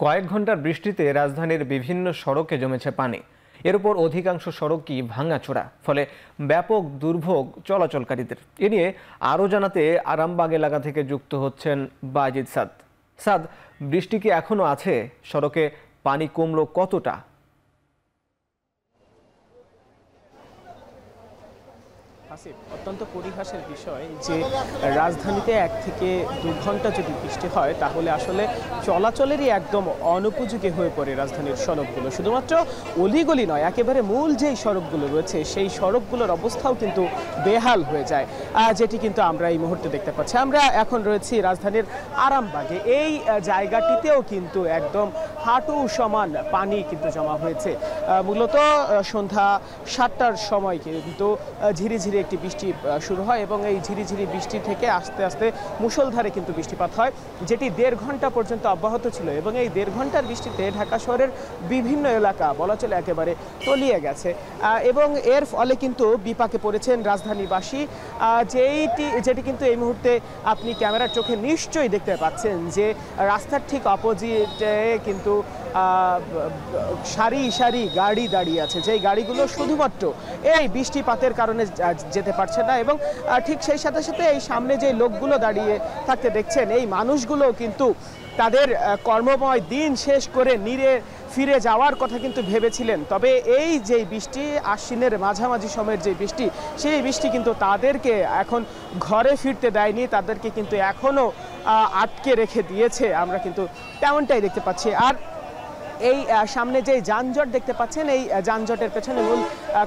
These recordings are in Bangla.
কয়েক ঘন্টার বৃষ্টিতে রাজধানীর বিভিন্ন সড়কে জমেছে পানি এর উপর অধিকাংশ সড়কই ভাঙাচোরা ফলে ব্যাপক দুর্ভোগ চলাচলকারীদের এ নিয়ে আরও জানাতে আরামবাগ এলাকা থেকে যুক্ত হচ্ছেন বাজিদ সাদ সাদ বৃষ্টি কি এখনও আছে সড়কে পানি কমলো কতটা হাসিব অত্যন্ত পরিহাসের বিষয় যে রাজধানীতে এক থেকে দু ঘন্টা যদি বৃষ্টি হয় তাহলে আসলে চলাচলেরই একদম অনুপযোগী হয়ে পড়ে রাজধানীর সড়কগুলো শুধুমাত্র অলিগলি নয় একেবারে মূল যেই সড়কগুলো রয়েছে সেই সড়কগুলোর অবস্থাও কিন্তু বেহাল হয়ে যায় যেটি কিন্তু আমরা এই মুহূর্তে দেখতে পাচ্ছি আমরা এখন রয়েছি রাজধানীর আরামবাগে এই জায়গাটিতেও কিন্তু একদম হাঁটু সমান পানি কিন্তু জমা হয়েছে মূলত সন্ধ্যা সাতটার সময় কিন্তু ঝিরিঝিরি একটি বৃষ্টি শুরু হয় এবং এই ঝিরিঝিরি বৃষ্টি থেকে আস্তে আস্তে মুষলধারে কিন্তু বৃষ্টিপাত হয় যেটি দেড় ঘন্টা পর্যন্ত অব্যাহত ছিল এবং এই দেড় ঘন্টার বৃষ্টিতে ঢাকা শহরের বিভিন্ন এলাকা বলা চলে একেবারে তলিয়ে গেছে এবং এর ফলে কিন্তু বিপাকে পড়েছেন রাজধানীবাসী যেইটি যেটি কিন্তু এই মুহূর্তে আপনি ক্যামেরার চোখে নিশ্চয়ই দেখতে পাচ্ছেন যে রাস্তার ঠিক অপোজিটে কিন্তু কিন্তু সারি সারি গাড়ি দাঁড়িয়ে আছে যেই গাড়িগুলো শুধুমাত্র এই বৃষ্টিপাতের কারণে যেতে পারছে না এবং ঠিক সেই সাথে সাথে এই সামনে যে লোকগুলো দাঁড়িয়ে থাকতে দেখছেন এই মানুষগুলো কিন্তু তাদের কর্মময় দিন শেষ করে নিরে ফিরে যাওয়ার কথা কিন্তু ভেবেছিলেন তবে এই যে বৃষ্টি আশ্বিনের মাঝামাঝি সময়ের যে বৃষ্টি সেই বৃষ্টি কিন্তু তাদেরকে এখন ঘরে ফিরতে দেয়নি তাদেরকে কিন্তু এখনও আটকে রেখে দিয়েছে আমরা কিন্তু তেমনটাই দেখতে পাচ্ছি আর এই সামনে যে যানজট দেখতে পাচ্ছেন এই যানজটের পেছনে মূল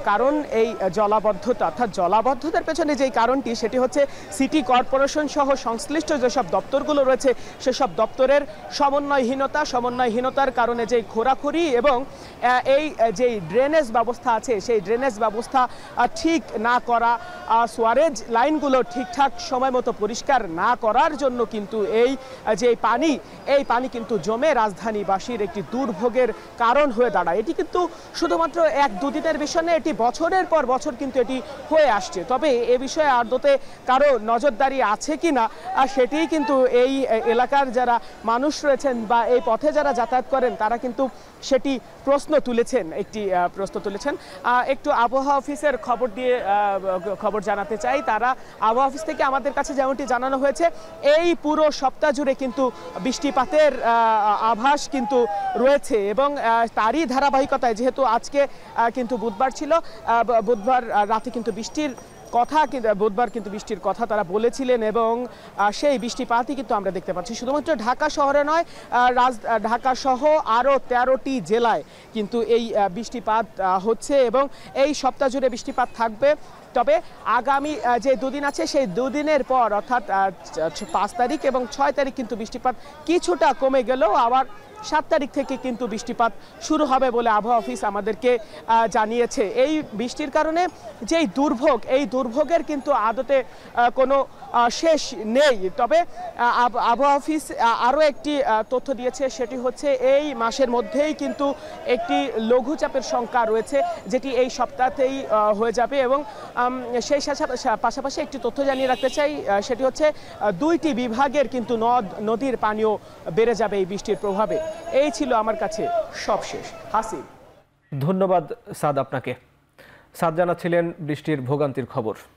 কারণ এই জলাবদ্ধতা অর্থাৎ জলাবদ্ধতার পেছনে যেই কারণটি সেটি হচ্ছে সিটি কর্পোরেশন সহ সংশ্লিষ্ট যেসব দপ্তরগুলো রয়েছে সেসব দপ্তরের সমন্বয়হীনতা সমন্বয়হীনতার কারণে যেই খোরাখুরি এবং এই যেই ড্রেনেজ ব্যবস্থা আছে সেই ড্রেনেজ ব্যবস্থা ঠিক না করা সোয়ারেজ লাইনগুলো ঠিকঠাক সময় মতো পরিষ্কার না করার জন্য কিন্তু এই যে পানি এই পানি কিন্তু জমে রাজধানীবাসীর একটি দুর্ভোগ ভোগের কারণ হয়ে দাঁড়ায় এটি কিন্তু শুধুমাত্র এক দুদিনের বিষয় নয় এটি বছরের পর বছর কিন্তু এটি হয়ে আসছে তবে এ বিষয়ে আদতে কারো নজরদারি আছে কি না সেটি কিন্তু এই এলাকার যারা মানুষ রয়েছেন বা এই পথে যারা যাতায়াত করেন তারা কিন্তু সেটি প্রশ্ন তুলেছেন একটি প্রশ্ন তুলেছেন একটু আবহাওয়া অফিসের খবর দিয়ে খবর জানাতে চাই তারা আবহাওয়া অফিস থেকে আমাদের কাছে যেমনটি জানানো হয়েছে এই পুরো সপ্তাহ জুড়ে কিন্তু বৃষ্টিপাতের আভাস কিন্তু রয়েছে যাচ্ছে এবং তারই ধারাবাহিকতায় যেহেতু আজকে কিন্তু বুধবার ছিল বুধবার রাতে কিন্তু বৃষ্টির কথা কিন্তু বুধবার কিন্তু বৃষ্টির কথা তারা বলেছিলেন এবং সেই বৃষ্টিপাতই কিন্তু আমরা দেখতে পাচ্ছি শুধুমাত্র ঢাকা শহরে নয় রাজ ঢাকা সহ আরও তেরোটি জেলায় কিন্তু এই বৃষ্টিপাত হচ্ছে এবং এই সপ্তাহ জুড়ে বৃষ্টিপাত থাকবে তবে আগামী যে দুদিন আছে সেই দুদিনের পর অর্থাৎ পাঁচ তারিখ এবং ছয় তারিখ কিন্তু বৃষ্টিপাত কিছুটা কমে গেলেও আবার সাত তারিখ থেকে কিন্তু বৃষ্টিপাত শুরু হবে বলে আবহাওয়া অফিস আমাদেরকে জানিয়েছে এই বৃষ্টির কারণে যেই দুর্ভোগ এই দুর্ভোগের কিন্তু আদতে কোনো শেষ নেই তবে আবহাওয়া অফিস আরও একটি তথ্য দিয়েছে সেটি হচ্ছে এই মাসের মধ্যেই কিন্তু একটি লঘুচাপের সংখ্যা রয়েছে যেটি এই সপ্তাহতেই হয়ে যাবে এবং সেই পাশাপাশি একটি তথ্য জানিয়ে রাখতে চাই সেটি হচ্ছে দুইটি বিভাগের কিন্তু নদ নদীর পানীয় বেড়ে যাবে এই বৃষ্টির প্রভাবে এই ছিল আমার কাছে সবশেষ হাসি ধন্যবাদ সাদ আপনাকে সাদ জানাচ্ছিলেন বৃষ্টির ভোগান্তির খবর